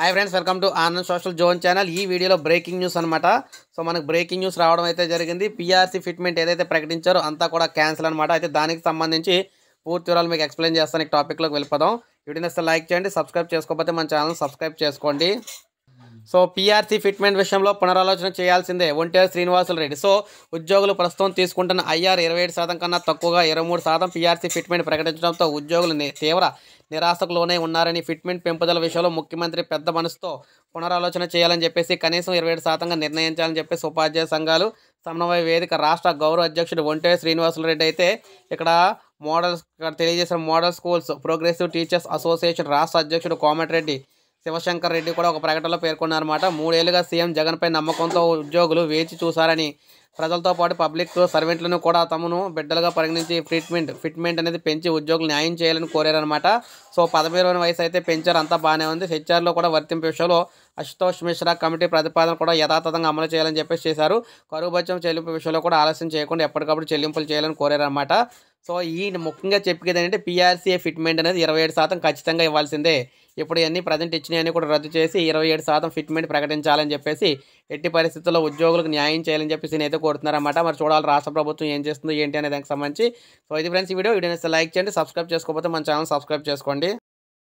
hi friends welcome to Anand social zone channel ఈ వీడియోలో breaking news అనమాట సో మనకు బ్రేకింగ్ న్యూస్ రావడం అయితే జరిగింది పీఆర్సీ ఫిట్మెంట్ ఏదైతే ప్రకటించారో అంతా కూడా క్యాన్సిల్ అనమాట అయితే దానికి సంబంధించి పూర్తి వివరాలు మీకు ఎక్స్ప్లెయిన్ చేస్తాను ఈ టాపిక్లోకి వెళ్ళిపోదాం వీడియో లైక్ చేయండి సబ్స్క్రైబ్ చేసుకోకపోతే మన ఛానల్ సబ్స్క్రైబ్ చేసుకోండి సో పీఆర్సీ ఫిట్మెంట్ విషయంలో పునరాలోచన చేయాల్సిందే ఒంటేరు శ్రీనివాసుల రెడ్డి సో ఉద్యోగులు ప్రస్తుతం తీసుకుంటున్న ఐఆర్ ఇరవై ఏడు శాతం కన్నా తక్కువగా ఇరవై మూడు శాతం పీఆర్సీ ఫిట్మెంట్ ప్రకటించడంతో ఉద్యోగులు తీవ్ర నిరాశకులోనే ఉన్నారని ఫిట్మెంట్ పెంపుదల విషయంలో ముఖ్యమంత్రి పెద్ద మనసుతో పునరాలోచన చేయాలని చెప్పేసి కనీసం ఇరవై ఏడు శాతంగా నిర్ణయించాలని చెప్పేసి ఉపాధ్యాయ సంఘాలు సమన్వయ వేదిక రాష్ట్ర గౌరవ అధ్యక్షుడు ఒంటే శ్రీనివాసుల రెడ్డి అయితే ఇక్కడ మోడల్ తెలియజేసిన model schools progressive teachers association రాష్ట్ర అధ్యక్షుడు కోమటిరెడ్డి శివశంకర్ రెడ్డి కూడా ఒక ప్రకటనలో పేర్కొన్నారన్నమాట మూడేళ్లుగా సీఎం జగన్పై నమ్మకంతో ఉద్యోగులు వేచి చూశారని ప్రజలతో పాటు పబ్లిక్ సర్వెంట్లను కూడా తమను బిడ్డలుగా పరిగణించి ట్రీట్మెంట్ ఫిట్మెంట్ అనేది పెంచి ఉద్యోగులు న్యాయం చేయాలని కోరారనమాట సో రోజుల వయసు అయితే పెంచారు అంతా బాగానే ఉంది హెచ్ఆర్లో కూడా వర్తింపు విషయంలో అశుతోష్ మిశ్రా కమిటీ ప్రతిపాదన కూడా యథాతథంగా అమలు చేయాలని చెప్పేసి చేశారు కరువు బచ్చం చెల్లింపు విషయంలో కూడా ఆలస్యం చేయకుండా ఎప్పటికప్పుడు చెల్లింపులు చేయాలని కోరారన్నమాట సో ఈయన ముఖ్యంగా చెప్పేది ఏంటంటే పీఆర్సీఏ ఫిట్మెంట్ అనేది ఇరవై ఏడు శాతం ఖచ్చితంగా ఇవ్వాల్సిందే ఇప్పుడు ఇవన్నీ ప్రజెంట్ ఇచ్చినాయని కూడా రద్దు చేసి ఇరవై ఏడు శాతం ఫిట్మెంట్ ప్రకటించాలని చెప్పేసి ఎట్టి పరిస్థితుల్లో ఉద్యోగులకు న్యాయం చేయాలని చెప్పేసి నేను అయితే కోరుతున్నారన్నమాట మరి చూడాలి రాష్ట్ర ప్రభుత్వం ఏం చేస్తుందో ఏంటి అనే దానికి సంబంధించి సో ఇది ఫ్రెండ్స్ ఈ వీడియో వీడియో లైక్ చేయండి సబ్స్క్రైబ్ చేసుకోకపోతే మన ఛానల్ సబ్స్క్రైబ్ చేసుకోండి